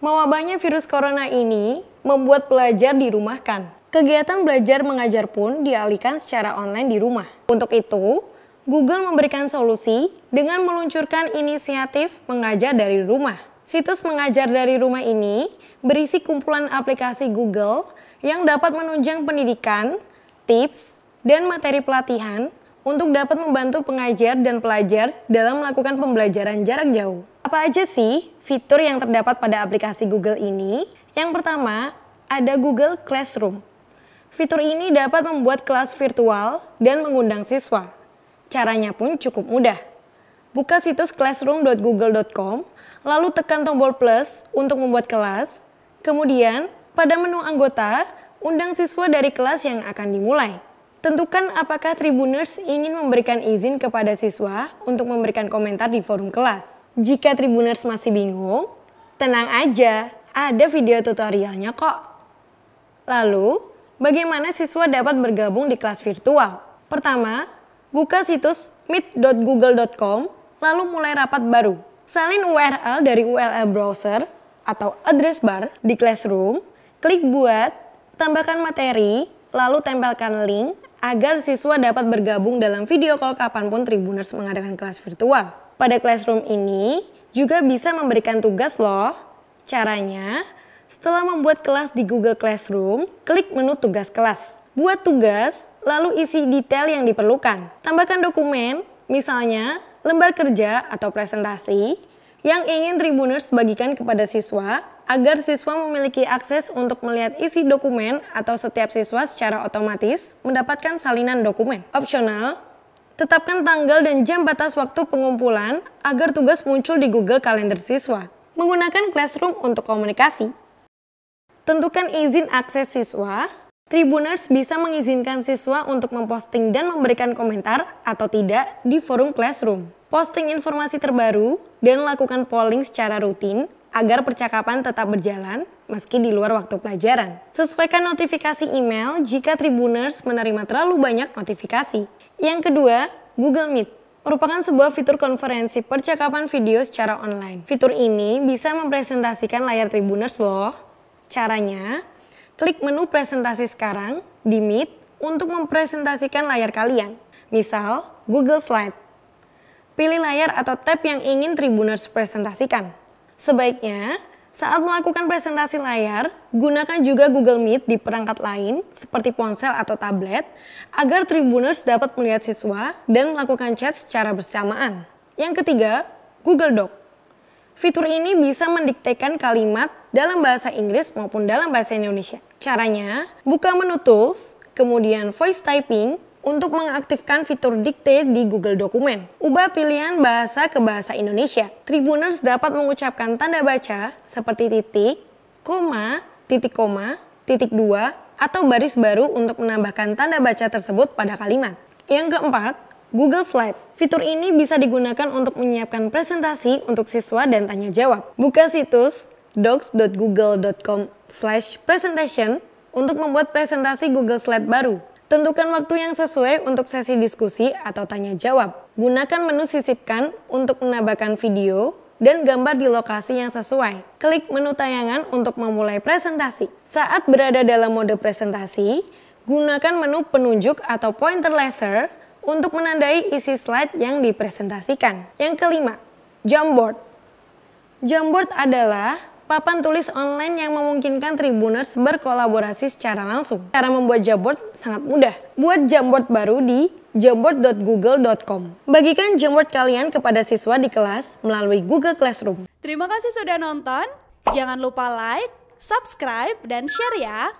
Mewabahnya virus corona ini membuat pelajar dirumahkan. Kegiatan belajar mengajar pun dialihkan secara online di rumah. Untuk itu, Google memberikan solusi dengan meluncurkan inisiatif mengajar dari rumah. Situs mengajar dari rumah ini berisi kumpulan aplikasi Google yang dapat menunjang pendidikan, tips, dan materi pelatihan untuk dapat membantu pengajar dan pelajar dalam melakukan pembelajaran jarak jauh. Apa aja sih fitur yang terdapat pada aplikasi Google ini? Yang pertama, ada Google Classroom. Fitur ini dapat membuat kelas virtual dan mengundang siswa. Caranya pun cukup mudah. Buka situs classroom.google.com, lalu tekan tombol plus untuk membuat kelas. Kemudian, pada menu anggota, undang siswa dari kelas yang akan dimulai. Tentukan apakah Tribuners ingin memberikan izin kepada siswa untuk memberikan komentar di forum kelas. Jika Tribuners masih bingung, tenang aja, ada video tutorialnya kok. Lalu, bagaimana siswa dapat bergabung di kelas virtual? Pertama, buka situs meet.google.com, lalu mulai rapat baru. Salin URL dari URL browser atau address bar di Classroom, klik buat, tambahkan materi, lalu tempelkan link agar siswa dapat bergabung dalam video call kapanpun Tribuners mengadakan kelas virtual. Pada Classroom ini juga bisa memberikan tugas loh. Caranya, setelah membuat kelas di Google Classroom, klik menu tugas kelas. Buat tugas, lalu isi detail yang diperlukan. Tambahkan dokumen, misalnya lembar kerja atau presentasi yang ingin Tribuners bagikan kepada siswa agar siswa memiliki akses untuk melihat isi dokumen atau setiap siswa secara otomatis mendapatkan salinan dokumen. Opsional, tetapkan tanggal dan jam batas waktu pengumpulan agar tugas muncul di Google Calendar siswa. Menggunakan Classroom untuk komunikasi. Tentukan izin akses siswa. Tribuners bisa mengizinkan siswa untuk memposting dan memberikan komentar atau tidak di forum Classroom. Posting informasi terbaru dan lakukan polling secara rutin agar percakapan tetap berjalan meski di luar waktu pelajaran. Sesuaikan notifikasi email jika Tribuners menerima terlalu banyak notifikasi. Yang kedua, Google Meet merupakan sebuah fitur konferensi percakapan video secara online. Fitur ini bisa mempresentasikan layar Tribuners loh. Caranya, klik menu presentasi sekarang di Meet untuk mempresentasikan layar kalian. Misal, Google Slide. Pilih layar atau tab yang ingin Tribuners presentasikan. Sebaiknya, saat melakukan presentasi layar, gunakan juga Google Meet di perangkat lain seperti ponsel atau tablet agar tribuners dapat melihat siswa dan melakukan chat secara bersamaan. Yang ketiga, Google Doc. Fitur ini bisa mendiktekan kalimat dalam bahasa Inggris maupun dalam bahasa Indonesia. Caranya, buka menu Tools, kemudian Voice Typing, untuk mengaktifkan fitur dikte di Google Dokumen. Ubah pilihan bahasa ke bahasa Indonesia. Tribuners dapat mengucapkan tanda baca seperti titik, koma, titik koma, titik dua, atau baris baru untuk menambahkan tanda baca tersebut pada kalimat. Yang keempat, Google Slide. Fitur ini bisa digunakan untuk menyiapkan presentasi untuk siswa dan tanya jawab. Buka situs docs.google.com presentation untuk membuat presentasi Google Slide baru. Tentukan waktu yang sesuai untuk sesi diskusi atau tanya jawab. Gunakan menu sisipkan untuk menambahkan video dan gambar di lokasi yang sesuai. Klik menu tayangan untuk memulai presentasi. Saat berada dalam mode presentasi, gunakan menu penunjuk atau pointer laser untuk menandai isi slide yang dipresentasikan. Yang kelima, Jamboard. Jamboard adalah papan tulis online yang memungkinkan Tribuners berkolaborasi secara langsung. Cara membuat Jamboard sangat mudah. Buat Jamboard baru di jamboard.google.com. Bagikan Jamboard kalian kepada siswa di kelas melalui Google Classroom. Terima kasih sudah nonton. Jangan lupa like, subscribe, dan share ya.